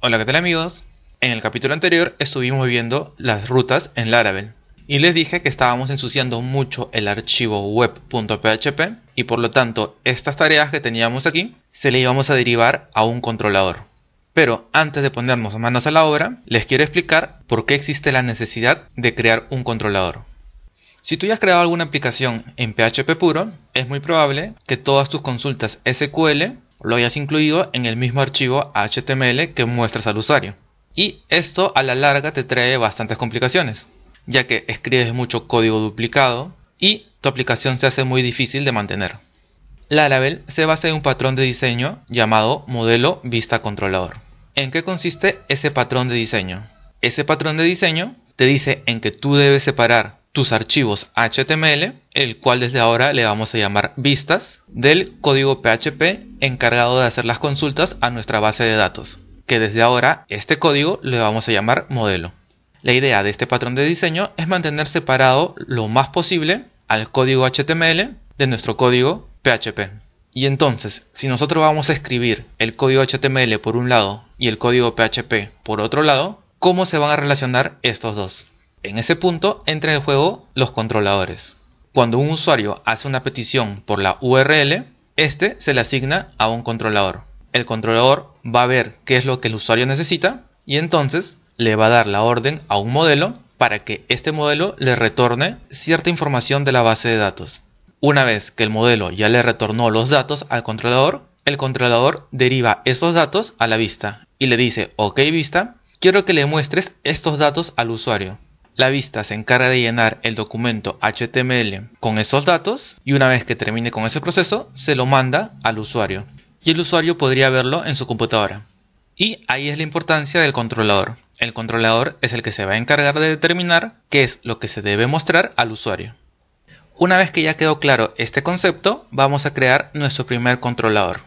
Hola, ¿qué tal amigos? En el capítulo anterior estuvimos viendo las rutas en Laravel y les dije que estábamos ensuciando mucho el archivo web.php y por lo tanto estas tareas que teníamos aquí se le íbamos a derivar a un controlador. Pero antes de ponernos manos a la obra, les quiero explicar por qué existe la necesidad de crear un controlador. Si tú ya has creado alguna aplicación en PHP puro, es muy probable que todas tus consultas SQL lo hayas incluido en el mismo archivo HTML que muestras al usuario. Y esto a la larga te trae bastantes complicaciones, ya que escribes mucho código duplicado y tu aplicación se hace muy difícil de mantener. Laravel se basa en un patrón de diseño llamado modelo vista controlador. ¿En qué consiste ese patrón de diseño? Ese patrón de diseño te dice en que tú debes separar tus archivos HTML, el cual desde ahora le vamos a llamar vistas, del código PHP encargado de hacer las consultas a nuestra base de datos, que desde ahora este código le vamos a llamar modelo. La idea de este patrón de diseño es mantener separado lo más posible al código HTML de nuestro código PHP. Y entonces, si nosotros vamos a escribir el código HTML por un lado y el código PHP por otro lado, ¿cómo se van a relacionar estos dos? En ese punto entran en juego los controladores. Cuando un usuario hace una petición por la URL, este se le asigna a un controlador. El controlador va a ver qué es lo que el usuario necesita y entonces le va a dar la orden a un modelo para que este modelo le retorne cierta información de la base de datos. Una vez que el modelo ya le retornó los datos al controlador, el controlador deriva esos datos a la vista y le dice, ok vista, quiero que le muestres estos datos al usuario. La vista se encarga de llenar el documento HTML con esos datos y una vez que termine con ese proceso se lo manda al usuario y el usuario podría verlo en su computadora. Y ahí es la importancia del controlador. El controlador es el que se va a encargar de determinar qué es lo que se debe mostrar al usuario. Una vez que ya quedó claro este concepto, vamos a crear nuestro primer controlador.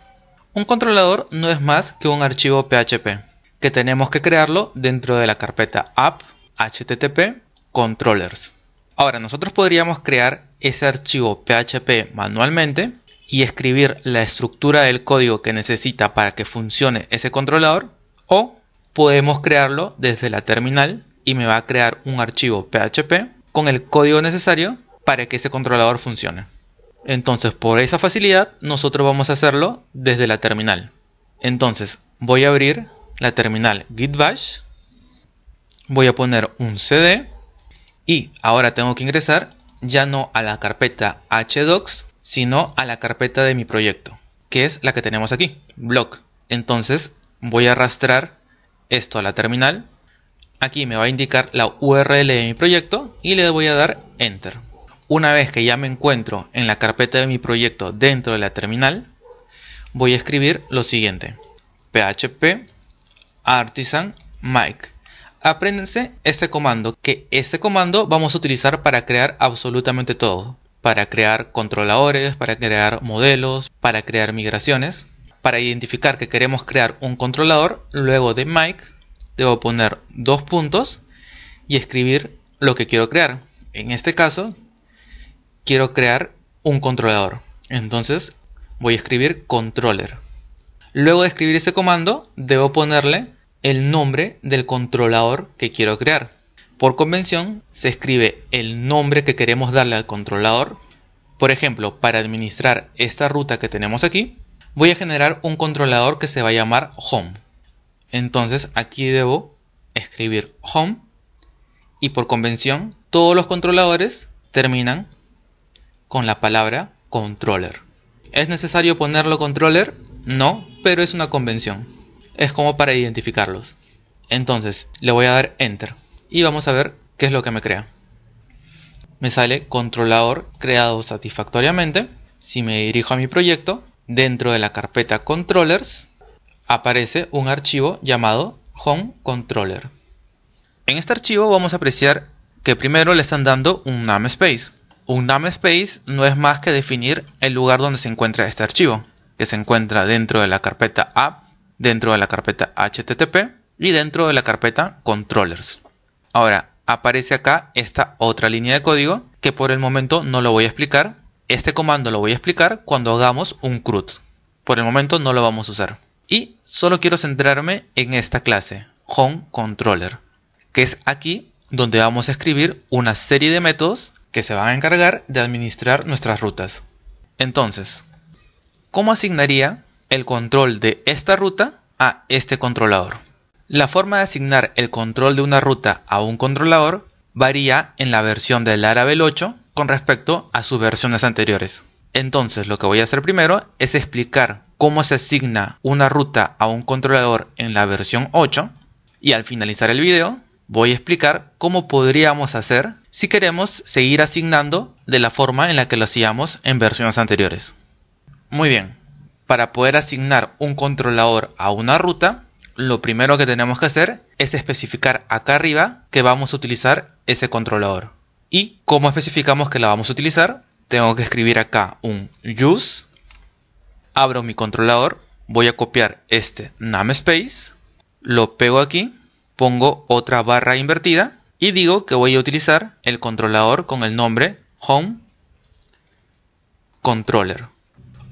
Un controlador no es más que un archivo PHP, que tenemos que crearlo dentro de la carpeta app HTTP controllers. Ahora, nosotros podríamos crear ese archivo PHP manualmente y escribir la estructura del código que necesita para que funcione ese controlador o podemos crearlo desde la terminal y me va a crear un archivo PHP con el código necesario para que ese controlador funcione. Entonces, por esa facilidad, nosotros vamos a hacerlo desde la terminal. Entonces, voy a abrir la terminal git bash voy a poner un CD y ahora tengo que ingresar ya no a la carpeta hdocs, sino a la carpeta de mi proyecto, que es la que tenemos aquí, blog. Entonces voy a arrastrar esto a la terminal. Aquí me va a indicar la URL de mi proyecto y le voy a dar Enter. Una vez que ya me encuentro en la carpeta de mi proyecto dentro de la terminal, voy a escribir lo siguiente. php artisan mic Apréndense este comando, que este comando vamos a utilizar para crear absolutamente todo. Para crear controladores, para crear modelos, para crear migraciones. Para identificar que queremos crear un controlador, luego de Mike debo poner dos puntos y escribir lo que quiero crear. En este caso, quiero crear un controlador. Entonces voy a escribir controller. Luego de escribir ese comando, debo ponerle el nombre del controlador que quiero crear. Por convención, se escribe el nombre que queremos darle al controlador. Por ejemplo, para administrar esta ruta que tenemos aquí, voy a generar un controlador que se va a llamar home. Entonces aquí debo escribir home y por convención todos los controladores terminan con la palabra controller. ¿Es necesario ponerlo controller? No, pero es una convención es como para identificarlos. Entonces le voy a dar Enter y vamos a ver qué es lo que me crea. Me sale controlador creado satisfactoriamente. Si me dirijo a mi proyecto, dentro de la carpeta controllers aparece un archivo llamado home controller. En este archivo vamos a apreciar que primero le están dando un namespace. Un namespace no es más que definir el lugar donde se encuentra este archivo, que se encuentra dentro de la carpeta app dentro de la carpeta HTTP y dentro de la carpeta controllers. Ahora, aparece acá esta otra línea de código que por el momento no lo voy a explicar. Este comando lo voy a explicar cuando hagamos un CRUD. Por el momento no lo vamos a usar. Y solo quiero centrarme en esta clase, home controller, que es aquí donde vamos a escribir una serie de métodos que se van a encargar de administrar nuestras rutas. Entonces, ¿cómo asignaría el control de esta ruta a este controlador. La forma de asignar el control de una ruta a un controlador varía en la versión del Laravel 8 con respecto a sus versiones anteriores. Entonces lo que voy a hacer primero es explicar cómo se asigna una ruta a un controlador en la versión 8 y al finalizar el video voy a explicar cómo podríamos hacer si queremos seguir asignando de la forma en la que lo hacíamos en versiones anteriores. Muy bien, para poder asignar un controlador a una ruta, lo primero que tenemos que hacer es especificar acá arriba que vamos a utilizar ese controlador. ¿Y cómo especificamos que la vamos a utilizar? Tengo que escribir acá un use, abro mi controlador, voy a copiar este namespace, lo pego aquí, pongo otra barra invertida y digo que voy a utilizar el controlador con el nombre home controller.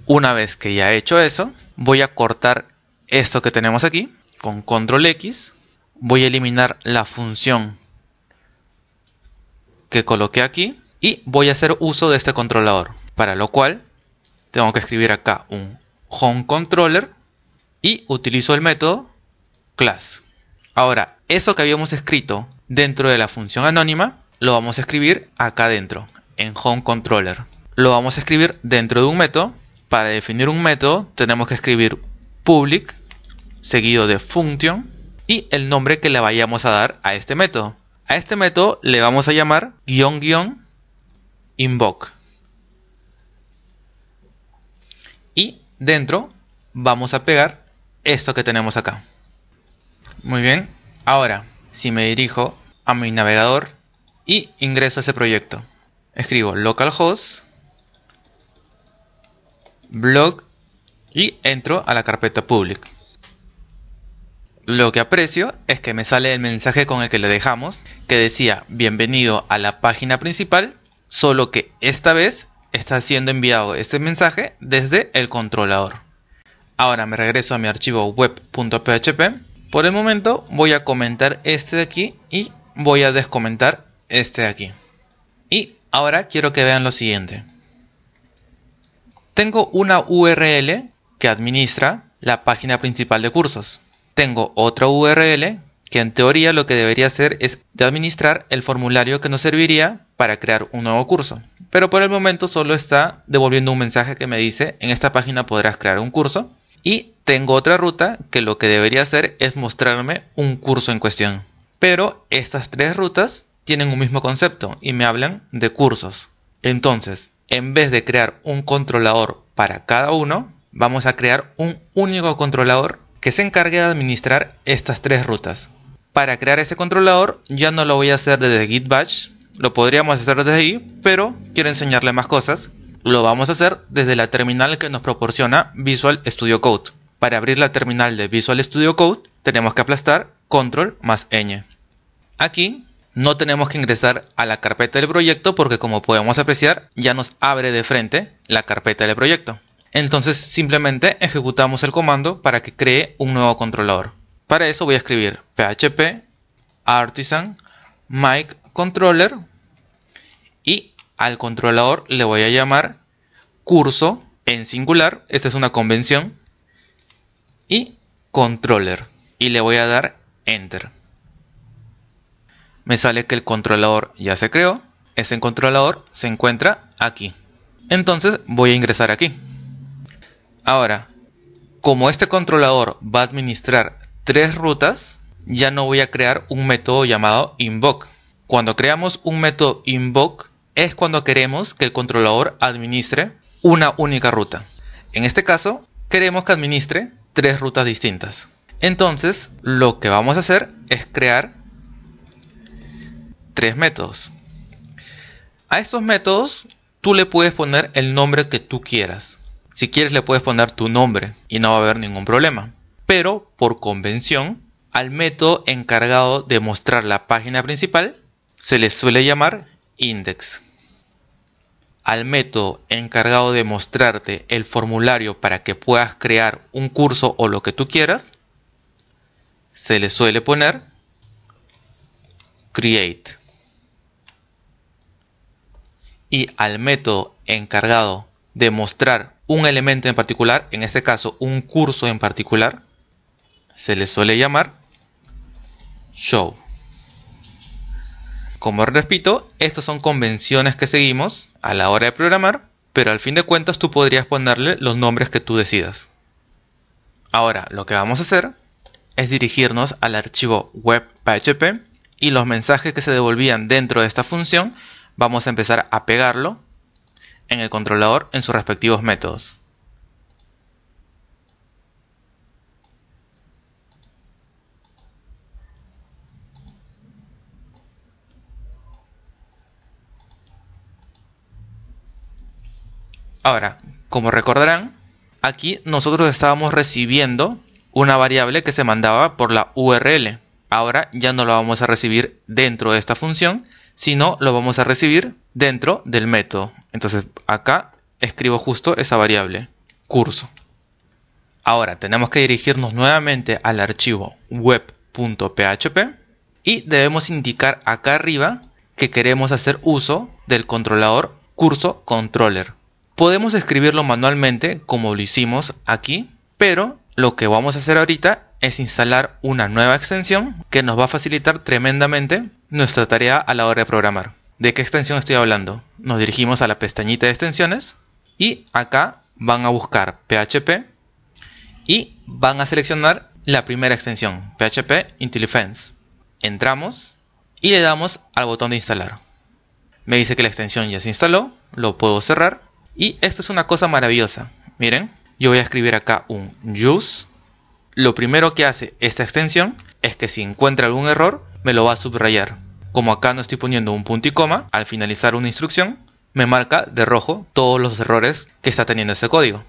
Una vez que ya he hecho eso, voy a cortar esto que tenemos aquí con control X. Voy a eliminar la función que coloqué aquí y voy a hacer uso de este controlador. Para lo cual tengo que escribir acá un home controller y utilizo el método class. Ahora, eso que habíamos escrito dentro de la función anónima lo vamos a escribir acá dentro en home controller. Lo vamos a escribir dentro de un método para definir un método tenemos que escribir public seguido de function y el nombre que le vayamos a dar a este método. A este método le vamos a llamar guión guión invoke. Y dentro vamos a pegar esto que tenemos acá. Muy bien, ahora si me dirijo a mi navegador y ingreso a ese proyecto. Escribo localhost blog y entro a la carpeta public. Lo que aprecio es que me sale el mensaje con el que le dejamos, que decía bienvenido a la página principal, solo que esta vez está siendo enviado este mensaje desde el controlador. Ahora me regreso a mi archivo web.php. Por el momento voy a comentar este de aquí y voy a descomentar este de aquí. Y ahora quiero que vean lo siguiente. Tengo una URL que administra la página principal de cursos. Tengo otra URL que en teoría lo que debería hacer es administrar el formulario que nos serviría para crear un nuevo curso. Pero por el momento solo está devolviendo un mensaje que me dice, en esta página podrás crear un curso. Y tengo otra ruta que lo que debería hacer es mostrarme un curso en cuestión. Pero estas tres rutas tienen un mismo concepto y me hablan de cursos. Entonces, en vez de crear un controlador para cada uno, vamos a crear un único controlador que se encargue de administrar estas tres rutas. Para crear ese controlador ya no lo voy a hacer desde git bash, lo podríamos hacer desde ahí, pero quiero enseñarle más cosas. Lo vamos a hacer desde la terminal que nos proporciona Visual Studio Code. Para abrir la terminal de Visual Studio Code tenemos que aplastar control más N. Aquí no tenemos que ingresar a la carpeta del proyecto porque como podemos apreciar ya nos abre de frente la carpeta del proyecto. Entonces simplemente ejecutamos el comando para que cree un nuevo controlador. Para eso voy a escribir php artisan mic controller y al controlador le voy a llamar curso en singular, esta es una convención, y controller y le voy a dar enter me sale que el controlador ya se creó. Ese controlador se encuentra aquí. Entonces voy a ingresar aquí. Ahora, como este controlador va a administrar tres rutas, ya no voy a crear un método llamado invoke. Cuando creamos un método invoke es cuando queremos que el controlador administre una única ruta. En este caso, queremos que administre tres rutas distintas. Entonces, lo que vamos a hacer es crear tres métodos. A estos métodos tú le puedes poner el nombre que tú quieras. Si quieres le puedes poner tu nombre y no va a haber ningún problema. Pero por convención, al método encargado de mostrar la página principal se le suele llamar index. Al método encargado de mostrarte el formulario para que puedas crear un curso o lo que tú quieras se le suele poner create y al método encargado de mostrar un elemento en particular, en este caso un curso en particular, se le suele llamar show. Como repito, estas son convenciones que seguimos a la hora de programar, pero al fin de cuentas tú podrías ponerle los nombres que tú decidas. Ahora, lo que vamos a hacer es dirigirnos al archivo web.php y los mensajes que se devolvían dentro de esta función vamos a empezar a pegarlo en el controlador en sus respectivos métodos. Ahora, como recordarán, aquí nosotros estábamos recibiendo una variable que se mandaba por la URL. Ahora ya no la vamos a recibir dentro de esta función, si no, lo vamos a recibir dentro del método. Entonces acá escribo justo esa variable, curso. Ahora tenemos que dirigirnos nuevamente al archivo web.php y debemos indicar acá arriba que queremos hacer uso del controlador curso controller. Podemos escribirlo manualmente como lo hicimos aquí, pero lo que vamos a hacer ahorita es instalar una nueva extensión que nos va a facilitar tremendamente nuestra tarea a la hora de programar. ¿De qué extensión estoy hablando? Nos dirigimos a la pestañita de extensiones y acá van a buscar PHP y van a seleccionar la primera extensión, PHP IntelliFence. Entramos y le damos al botón de instalar. Me dice que la extensión ya se instaló, lo puedo cerrar y esta es una cosa maravillosa. Miren, yo voy a escribir acá un use. Lo primero que hace esta extensión es que si encuentra algún error, me lo va a subrayar. Como acá no estoy poniendo un punto y coma, al finalizar una instrucción, me marca de rojo todos los errores que está teniendo ese código.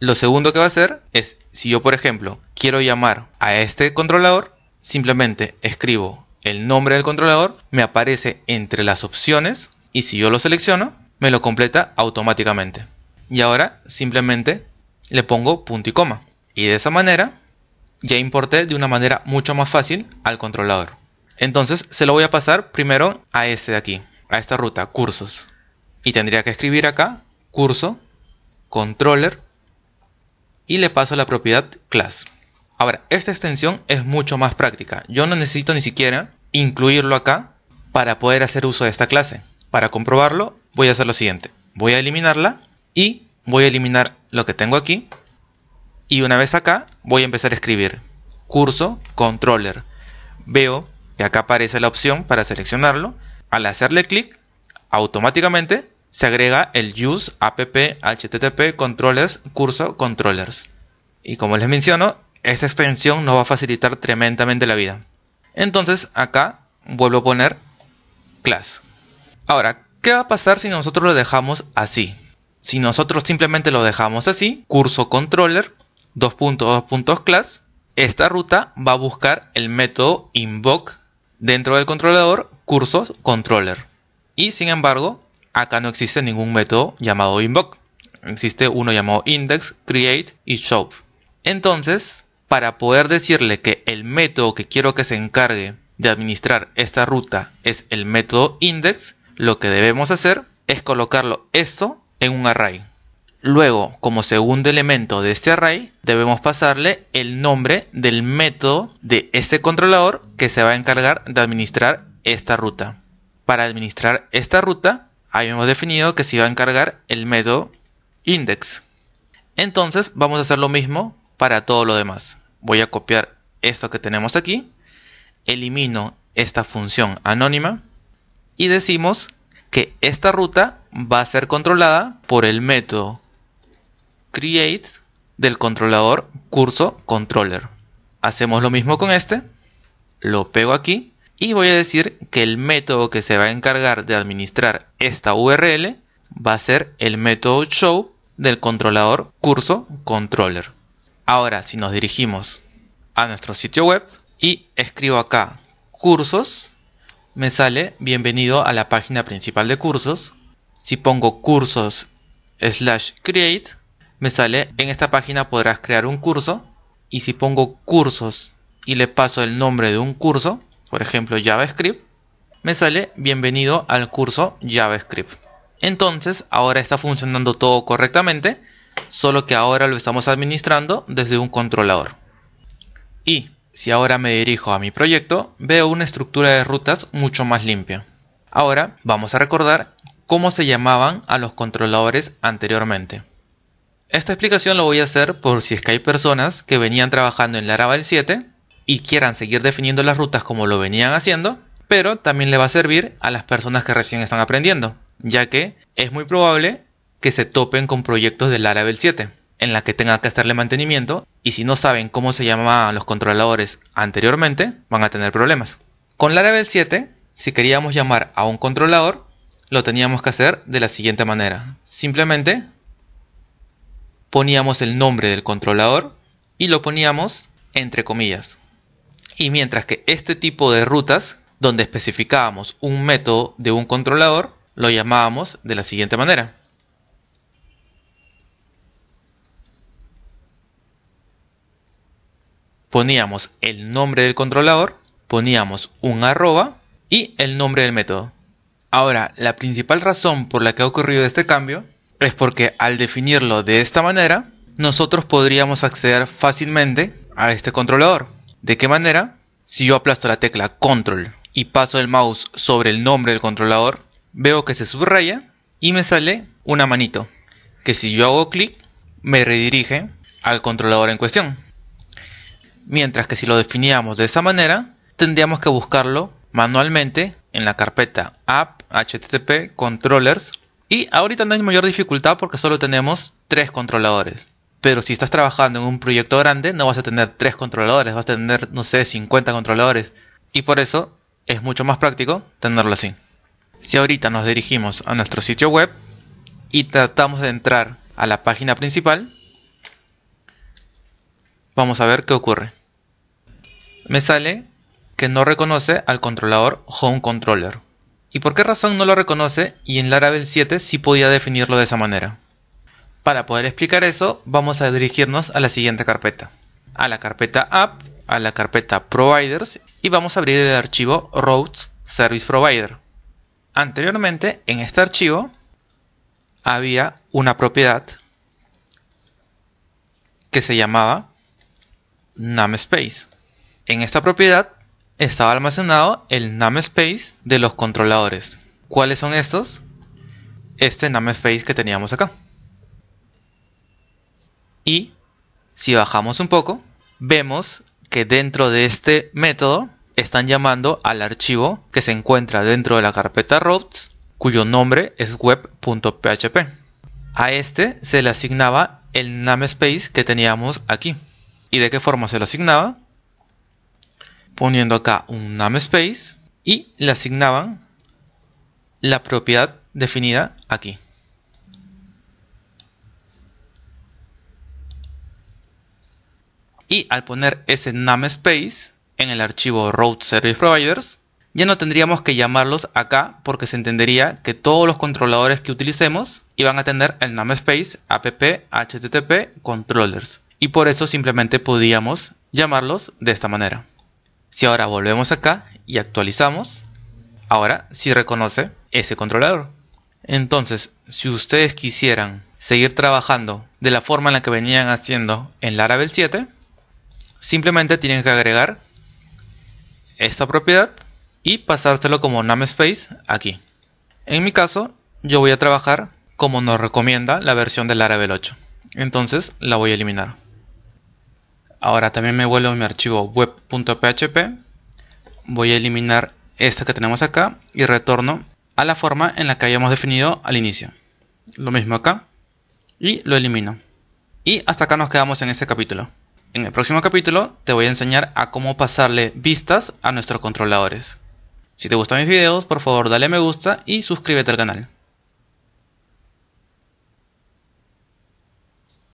Lo segundo que va a hacer es, si yo por ejemplo quiero llamar a este controlador, simplemente escribo el nombre del controlador, me aparece entre las opciones y si yo lo selecciono, me lo completa automáticamente. Y ahora simplemente le pongo punto y coma. Y de esa manera ya importé de una manera mucho más fácil al controlador. Entonces se lo voy a pasar primero a este de aquí, a esta ruta, cursos. Y tendría que escribir acá, curso, controller, y le paso la propiedad class. Ahora, esta extensión es mucho más práctica. Yo no necesito ni siquiera incluirlo acá para poder hacer uso de esta clase. Para comprobarlo, voy a hacer lo siguiente. Voy a eliminarla y voy a eliminar lo que tengo aquí. Y una vez acá, voy a empezar a escribir curso controller. Veo y acá aparece la opción para seleccionarlo. Al hacerle clic, automáticamente se agrega el use app http controllers curso controllers. Y como les menciono, esa extensión nos va a facilitar tremendamente la vida. Entonces acá vuelvo a poner class. Ahora, ¿qué va a pasar si nosotros lo dejamos así? Si nosotros simplemente lo dejamos así, curso controller, 2.2.class, esta ruta va a buscar el método invoke Dentro del controlador, cursos controller. Y sin embargo, acá no existe ningún método llamado invoke. Existe uno llamado index, create y show. Entonces, para poder decirle que el método que quiero que se encargue de administrar esta ruta es el método index, lo que debemos hacer es colocarlo esto en un array. Luego, como segundo elemento de este array, debemos pasarle el nombre del método de este controlador que se va a encargar de administrar esta ruta. Para administrar esta ruta, habíamos definido que se iba a encargar el método index. Entonces, vamos a hacer lo mismo para todo lo demás. Voy a copiar esto que tenemos aquí, elimino esta función anónima y decimos que esta ruta va a ser controlada por el método create del controlador curso controller. Hacemos lo mismo con este, lo pego aquí y voy a decir que el método que se va a encargar de administrar esta URL va a ser el método show del controlador curso controller. Ahora, si nos dirigimos a nuestro sitio web y escribo acá cursos, me sale bienvenido a la página principal de cursos. Si pongo cursos slash create, me sale, en esta página podrás crear un curso y si pongo cursos y le paso el nombre de un curso, por ejemplo JavaScript, me sale bienvenido al curso JavaScript. Entonces ahora está funcionando todo correctamente, solo que ahora lo estamos administrando desde un controlador. Y si ahora me dirijo a mi proyecto, veo una estructura de rutas mucho más limpia. Ahora vamos a recordar cómo se llamaban a los controladores anteriormente. Esta explicación lo voy a hacer por si es que hay personas que venían trabajando en Laravel 7 y quieran seguir definiendo las rutas como lo venían haciendo, pero también le va a servir a las personas que recién están aprendiendo, ya que es muy probable que se topen con proyectos de Laravel 7 en la que tengan que hacerle mantenimiento y si no saben cómo se llamaban los controladores anteriormente, van a tener problemas. Con Laravel 7, si queríamos llamar a un controlador, lo teníamos que hacer de la siguiente manera. Simplemente poníamos el nombre del controlador y lo poníamos entre comillas. Y mientras que este tipo de rutas, donde especificábamos un método de un controlador, lo llamábamos de la siguiente manera. Poníamos el nombre del controlador, poníamos un arroba y el nombre del método. Ahora, la principal razón por la que ha ocurrido este cambio es porque al definirlo de esta manera, nosotros podríamos acceder fácilmente a este controlador. ¿De qué manera? Si yo aplasto la tecla control y paso el mouse sobre el nombre del controlador, veo que se subraya y me sale una manito, que si yo hago clic, me redirige al controlador en cuestión. Mientras que si lo definíamos de esa manera, tendríamos que buscarlo manualmente en la carpeta app http controllers y ahorita no hay mayor dificultad porque solo tenemos tres controladores. Pero si estás trabajando en un proyecto grande, no vas a tener tres controladores, vas a tener, no sé, 50 controladores. Y por eso es mucho más práctico tenerlo así. Si ahorita nos dirigimos a nuestro sitio web y tratamos de entrar a la página principal, vamos a ver qué ocurre. Me sale que no reconoce al controlador Home Controller. ¿Y por qué razón no lo reconoce y en Laravel 7 sí podía definirlo de esa manera? Para poder explicar eso, vamos a dirigirnos a la siguiente carpeta. A la carpeta App, a la carpeta Providers y vamos a abrir el archivo Routes Service Provider. Anteriormente, en este archivo, había una propiedad que se llamaba namespace. En esta propiedad estaba almacenado el namespace de los controladores. ¿Cuáles son estos? Este namespace que teníamos acá. Y si bajamos un poco, vemos que dentro de este método están llamando al archivo que se encuentra dentro de la carpeta routes, cuyo nombre es web.php. A este se le asignaba el namespace que teníamos aquí. ¿Y de qué forma se lo asignaba? poniendo acá un namespace y le asignaban la propiedad definida aquí. Y al poner ese namespace en el archivo road service providers, ya no tendríamos que llamarlos acá porque se entendería que todos los controladores que utilicemos iban a tener el namespace app http controllers y por eso simplemente podíamos llamarlos de esta manera. Si ahora volvemos acá y actualizamos, ahora sí reconoce ese controlador. Entonces, si ustedes quisieran seguir trabajando de la forma en la que venían haciendo en Laravel 7, simplemente tienen que agregar esta propiedad y pasárselo como namespace aquí. En mi caso, yo voy a trabajar como nos recomienda la versión de Laravel 8. Entonces, la voy a eliminar. Ahora también me vuelvo a mi archivo web.php. Voy a eliminar esta que tenemos acá y retorno a la forma en la que habíamos definido al inicio. Lo mismo acá y lo elimino. Y hasta acá nos quedamos en este capítulo. En el próximo capítulo te voy a enseñar a cómo pasarle vistas a nuestros controladores. Si te gustan mis videos, por favor dale me gusta y suscríbete al canal.